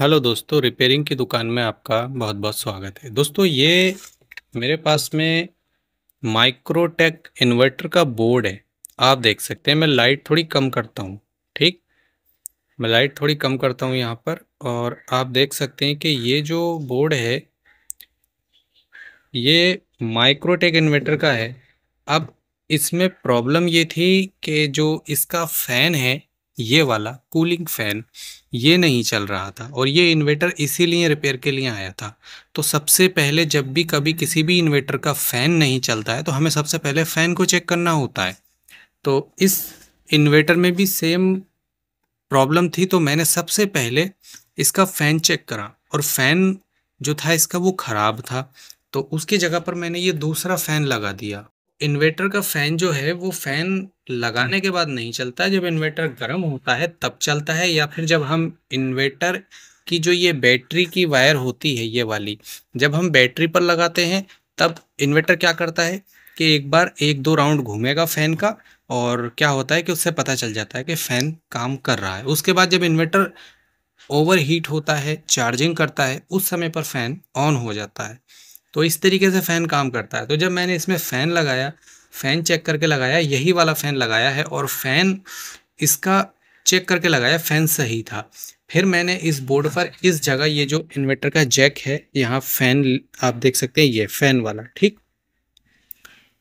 hello दोस्तों repairing की दुकान में आपका बहुत बहुत स्वागत है दोस्तों ये मेरे पास में माइक्रोटेक इन्वर्टर का बोर्ड है आप देख सकते हैं मैं लाइट थोड़ी कम करता हूँ ठीक मैं लाइट थोड़ी कम करता हूँ यहाँ पर और आप देख सकते हैं कि ये जो बोर्ड है ये माइक्रोटेक इन्वर्टर का है अब इसमें प्रॉब्लम ये थी कि जो इसका फ़ैन है ये वाला कूलिंग फ़ैन ये नहीं चल रहा था और ये इन्वेटर इसीलिए रिपेयर के लिए आया था तो सबसे पहले जब भी कभी किसी भी इन्वेटर का फ़ैन नहीं चलता है तो हमें सबसे पहले फ़ैन को चेक करना होता है तो इस इन्वेटर में भी सेम प्रॉब्लम थी तो मैंने सबसे पहले इसका फ़ैन चेक करा और फ़ैन जो था इसका वो ख़राब था तो उसकी जगह पर मैंने ये दूसरा फ़ैन लगा दिया इन्वेटर का फैन जो है वो फैन लगाने के बाद नहीं चलता जब इन्वेटर गर्म होता है तब चलता है या फिर जब हम इन्वेटर की जो ये बैटरी की वायर होती है ये वाली जब हम बैटरी पर लगाते हैं तब इन्वेटर क्या करता है कि एक बार एक दो राउंड घूमेगा फ़ैन का और क्या होता है कि उससे पता चल जाता है कि फ़ैन काम कर रहा है उसके बाद जब इन्वेटर ओवर हीट होता है चार्जिंग करता है उस समय पर फ़ैन ऑन हो जाता है तो इस तरीके से फ़ैन काम करता है तो जब मैंने इसमें फ़ैन लगाया फ़ैन चेक करके लगाया यही वाला फ़ैन लगाया है और फ़ैन इसका चेक करके लगाया फ़ैन सही था फिर मैंने इस बोर्ड पर इस जगह ये जो इन्वर्टर का जैक है यहाँ फ़ैन आप देख सकते हैं ये फ़ैन वाला ठीक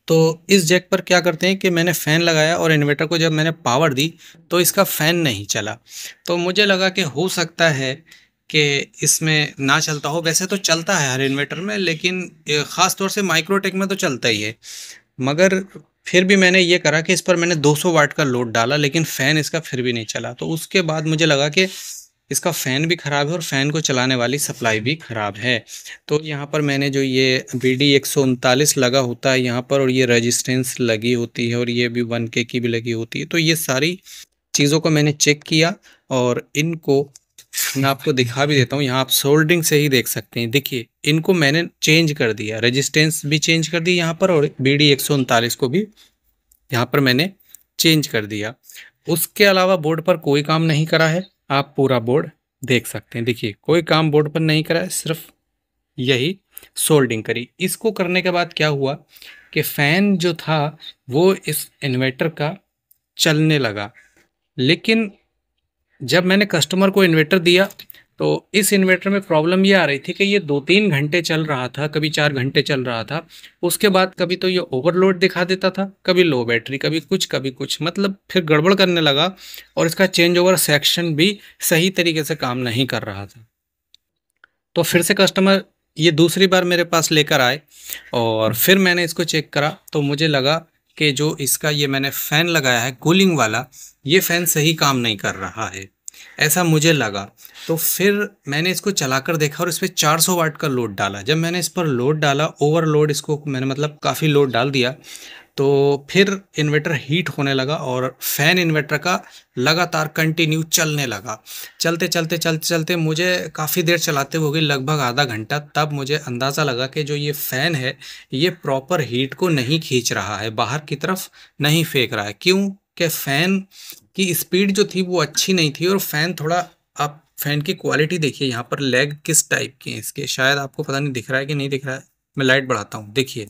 तो इस जैक पर क्या करते हैं कि मैंने फ़ैन लगाया और इन्वर्टर को जब मैंने पावर दी तो इसका फ़ैन नहीं चला तो मुझे लगा कि हो सकता है कि इसमें ना चलता हो वैसे तो चलता है हर इन्वर्टर में लेकिन ख़ास तौर से माइक्रोटेक में तो चलता ही है मगर फिर भी मैंने ये करा कि इस पर मैंने 200 वाट का लोड डाला लेकिन फ़ैन इसका फिर भी नहीं चला तो उसके बाद मुझे लगा कि इसका फ़ैन भी ख़राब है और फ़ैन को चलाने वाली सप्लाई भी ख़राब है तो यहाँ पर मैंने जो ये बी डी लगा होता है यहाँ पर और ये रजिस्टेंस लगी होती है और ये भी वन के की भी लगी होती है तो ये सारी चीज़ों को मैंने चेक किया और इनको मैं आपको दिखा भी देता हूँ यहाँ आप सोल्डिंग से ही देख सकते हैं देखिए इनको मैंने चेंज कर दिया रेजिस्टेंस भी चेंज कर दी यहाँ पर और बी डी को भी यहाँ पर मैंने चेंज कर दिया उसके अलावा बोर्ड पर कोई काम नहीं करा है आप पूरा बोर्ड देख सकते हैं देखिए कोई काम बोर्ड पर नहीं करा है सिर्फ यही सोल्डिंग करी इसको करने के बाद क्या हुआ कि फ़ैन जो था वो इस इन्वर्टर का चलने लगा लेकिन जब मैंने कस्टमर को इन्वर्टर दिया तो इस इन्वर्टर में प्रॉब्लम ये आ रही थी कि ये दो तीन घंटे चल रहा था कभी चार घंटे चल रहा था उसके बाद कभी तो ये ओवरलोड दिखा देता था कभी लो बैटरी कभी कुछ कभी कुछ मतलब फिर गड़बड़ करने लगा और इसका चेंज ओवर सेक्शन भी सही तरीके से काम नहीं कर रहा था तो फिर से कस्टमर ये दूसरी बार मेरे पास लेकर आए और फिर मैंने इसको चेक करा तो मुझे लगा कि जो इसका ये मैंने फ़ैन लगाया है कूलिंग वाला ये फ़ैन सही काम नहीं कर रहा है ऐसा मुझे लगा तो फिर मैंने इसको चला कर देखा और इस पर चार सौ वाट का लोड डाला जब मैंने इस पर लोड डाला ओवरलोड इसको मैंने मतलब काफ़ी लोड डाल दिया तो फिर इन्वर्टर हीट होने लगा और फ़ैन इन्वर्टर का लगातार कंटिन्यू चलने लगा चलते चलते चलते चलते मुझे काफ़ी देर चलाते हुए लगभग आधा घंटा तब मुझे अंदाज़ा लगा कि जो ये फ़ैन है ये प्रॉपर हीट को नहीं खींच रहा है बाहर की तरफ नहीं फेंक रहा है क्यों कि फ़ैन की स्पीड जो थी वो अच्छी नहीं थी और फ़ैन थोड़ा आप फ़ैन की क्वालिटी देखिए यहाँ पर लेग किस टाइप के हैं इसके शायद आपको पता नहीं दिख रहा है कि नहीं दिख रहा है मैं लाइट बढ़ाता हूँ देखिए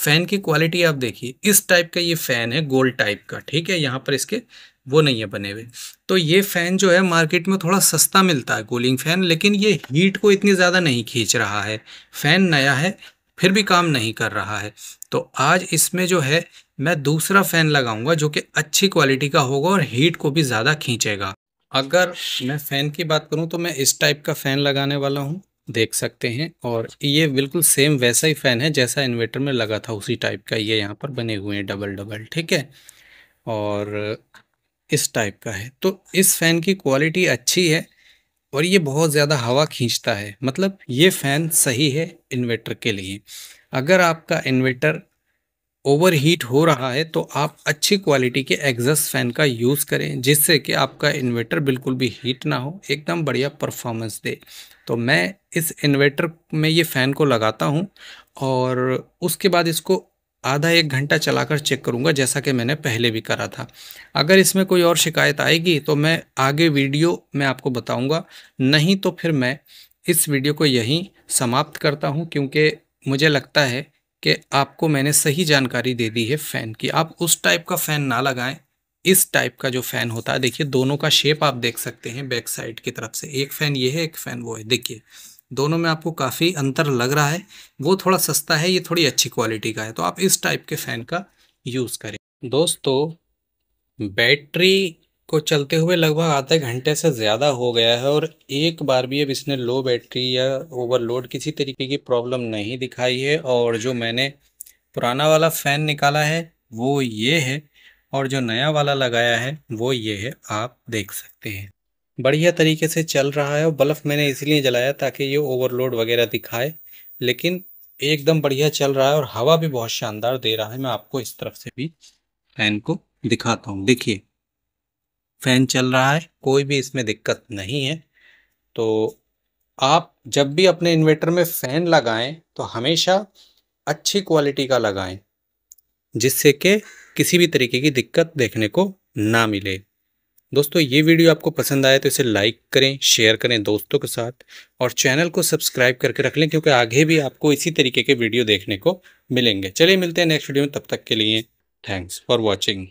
फ़ैन की क्वालिटी आप देखिए इस टाइप का ये फ़ैन है गोल्ड टाइप का ठीक है यहाँ पर इसके वो नहीं है बने हुए तो ये फ़ैन जो है मार्केट में थोड़ा सस्ता मिलता है कूलिंग फ़ैन लेकिन ये हीट को इतनी ज़्यादा नहीं खींच रहा है फ़ैन नया है फिर भी काम नहीं कर रहा है तो आज इसमें जो है मैं दूसरा फ़ैन लगाऊंगा जो कि अच्छी क्वालिटी का होगा और हीट को भी ज़्यादा खींचेगा अगर मैं फ़ैन की बात करूं तो मैं इस टाइप का फ़ैन लगाने वाला हूं देख सकते हैं और ये बिल्कुल सेम वैसा ही फैन है जैसा इन्वर्टर में लगा था उसी टाइप का ये यहाँ पर बने हुए हैं डबल डबल ठीक है और इस टाइप का है तो इस फ़ैन की क्वालिटी अच्छी है और ये बहुत ज़्यादा हवा खींचता है मतलब ये फ़ैन सही है इन्वर्टर के लिए अगर आपका इन्वर्टर ओवर हीट हो रहा है तो आप अच्छी क्वालिटी के एग्जस्ट फैन का यूज़ करें जिससे कि आपका इन्वर्टर बिल्कुल भी हीट ना हो एकदम बढ़िया परफॉर्मेंस दे तो मैं इस इन्वर्टर में ये फ़ैन को लगाता हूँ और उसके बाद इसको आधा एक घंटा चलाकर चेक करूँगा जैसा कि मैंने पहले भी करा था अगर इसमें कोई और शिकायत आएगी तो मैं आगे वीडियो मैं आपको बताऊँगा नहीं तो फिर मैं इस वीडियो को यहीं समाप्त करता हूँ क्योंकि मुझे लगता है कि आपको मैंने सही जानकारी दे दी है फ़ैन की आप उस टाइप का फ़ैन ना लगाएं इस टाइप का जो फ़ैन होता है देखिए दोनों का शेप आप देख सकते हैं बैक साइड की तरफ से एक फ़ैन ये है एक फ़ैन वो है देखिए दोनों में आपको काफ़ी अंतर लग रहा है वो थोड़ा सस्ता है ये थोड़ी अच्छी क्वालिटी का है तो आप इस टाइप के फ़ैन का यूज़ करें दोस्तों बैटरी को चलते हुए लगभग आधे घंटे से ज़्यादा हो गया है और एक बार भी अब इसने लो बैटरी या ओवरलोड किसी तरीके की प्रॉब्लम नहीं दिखाई है और जो मैंने पुराना वाला फ़ैन निकाला है वो ये है और जो नया वाला लगाया है वो ये है आप देख सकते हैं बढ़िया तरीके से चल रहा है और बल्ब मैंने इसलिए जलाया ताकि ये ओवरलोड वगैरह दिखाए लेकिन एकदम बढ़िया चल रहा है और हवा भी बहुत शानदार दे रहा है मैं आपको इस तरफ से भी फैन को दिखाता हूँ देखिए फ़ैन चल रहा है कोई भी इसमें दिक्कत नहीं है तो आप जब भी अपने इन्वर्टर में फ़ैन लगाएं तो हमेशा अच्छी क्वालिटी का लगाएं जिससे कि किसी भी तरीके की दिक्कत देखने को ना मिले दोस्तों ये वीडियो आपको पसंद आए तो इसे लाइक करें शेयर करें दोस्तों के साथ और चैनल को सब्सक्राइब करके रख लें क्योंकि आगे भी आपको इसी तरीके के वीडियो देखने को मिलेंगे चलिए मिलते हैं नेक्स्ट वीडियो में तब तक के लिए थैंक्स फॉर वॉचिंग